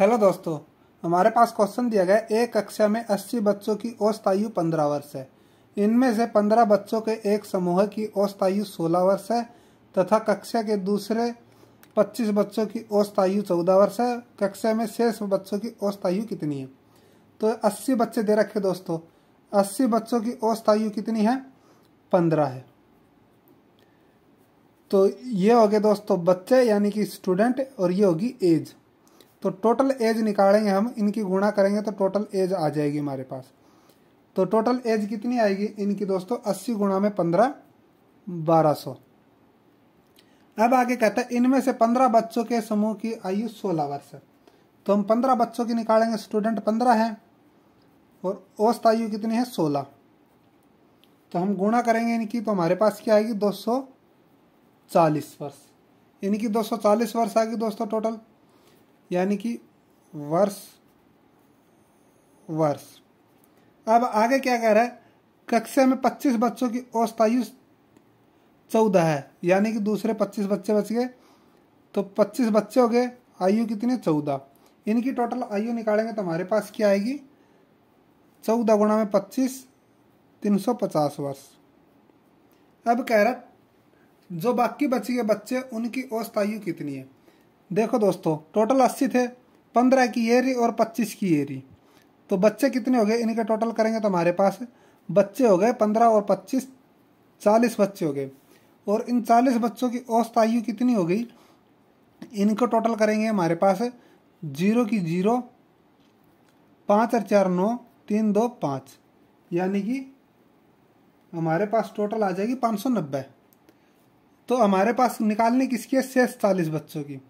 hello दोस्तों हमारे पास question दिया गया एक कक्षा में 80 बच्चों की औसत आयु 15 वर्ष है इनमें से 15 बच्चों के एक समूह की औसत आयु 16 वर्ष है तथा कक्षा के दूसरे 25 बच्चों की औसत आयु 14 वर्ष है कक्षा में शेष बच्चों की औसत आयु कितनी है तो 80 बच्चे दे रखे दोस्तों अस्सी बच्चों की औसत आयु कितनी है पंद्रह है तो ये हो गए दोस्तों बच्चे यानी कि स्टूडेंट और ये होगी एज तो टोटल एज निकालेंगे हम इनकी गुणा करेंगे तो टोटल एज आ जाएगी हमारे पास तो टोटल एज कितनी आएगी इनकी दोस्तों अस्सी गुणा में पंद्रह बारह सौ अब आगे कहता है इनमें से पंद्रह बच्चों के समूह की आयु सोलह वर्ष है तो हम पंद्रह बच्चों की निकालेंगे स्टूडेंट पंद्रह है और औस्त आयु कितनी है सोलह तो हम गुणा करेंगे इनकी तो हमारे पास क्या आएगी दो सौ चालीस वर्ष इनकी दो सौ चालीस वर्ष आएगी दोस्तों टोटल यानी कि वर्ष वर्ष अब आगे क्या कह रहा है कक्षा में 25 बच्चों की औसत आयु चौदह है यानी कि दूसरे 25 बच्चे बच गए तो 25 बच्चे हो गए आयु कितनी चौदह इनकी टोटल आयु निकालेंगे तो हमारे पास क्या आएगी चौदह गुणा में पच्चीस तीन सौ पचास वर्ष अब कह रहा जो बाकी बच गए बच्चे उनकी औसत आयु कितनी है देखो दोस्तों टोटल अस्सी थे पंद्रह की एरी और पच्चीस की एरी तो बच्चे कितने हो गए इनके टोटल करेंगे तो हमारे पास बच्चे हो गए पंद्रह और पच्चीस चालीस बच्चे हो गए और इन चालीस बच्चों की औसत आयु कितनी हो गई इनको टोटल करेंगे हमारे पास जीरो की जीरो पाँच और चार नौ तीन दो पाँच यानी कि हमारे पास टोटल आ जाएगी पाँच सौ नब्बे तो हमारे पास निकालने किसकी है शेष चालीस बच्चों की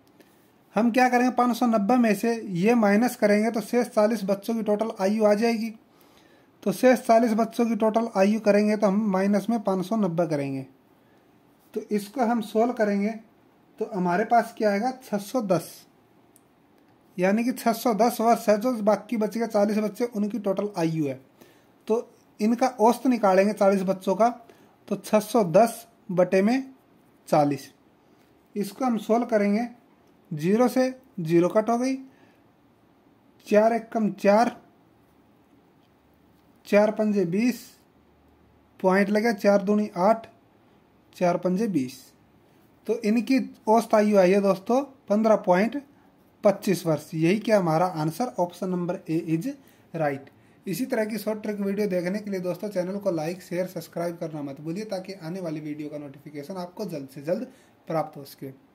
हम क्या करेंगे पाँच सौ नब्बे में से ये माइनस करेंगे तो शेष चालीस बच्चों की टोटल आयु आ जाएगी तो शेष चालीस बच्चों की टोटल आयु करेंगे तो हम माइनस में पाँच सौ नब्बे करेंगे तो इसको हम सोल्व करेंगे तो हमारे पास क्या आएगा छः सौ दस यानी कि छः सौ दस वर्ष है जो बाकी बच्चे का चालीस बच्चे उनकी टोटल आयु है तो इनका औस्त निकालेंगे चालीस बच्चों का तो छः सौ दस बटे में चालीस इसको हम सोल्व करेंगे जीरो से जीरो कट हो गई चार एक कम चार चार पंजे बीस पॉइंट लगे चार दूनी आठ चार पंजे बीस तो इनकी औस्त आयु आई है दोस्तों पंद्रह पॉइंट पच्चीस वर्ष यही क्या हमारा answer option number A is right इसी तरह की शॉर्ट ट्रिक वीडियो देखने के लिए दोस्तों चैनल को लाइक शेयर सब्सक्राइब करना मत भूलिए ताकि आने वाली वीडियो का नोटिफिकेशन आपको जल्द से जल्द प्राप्त हो सके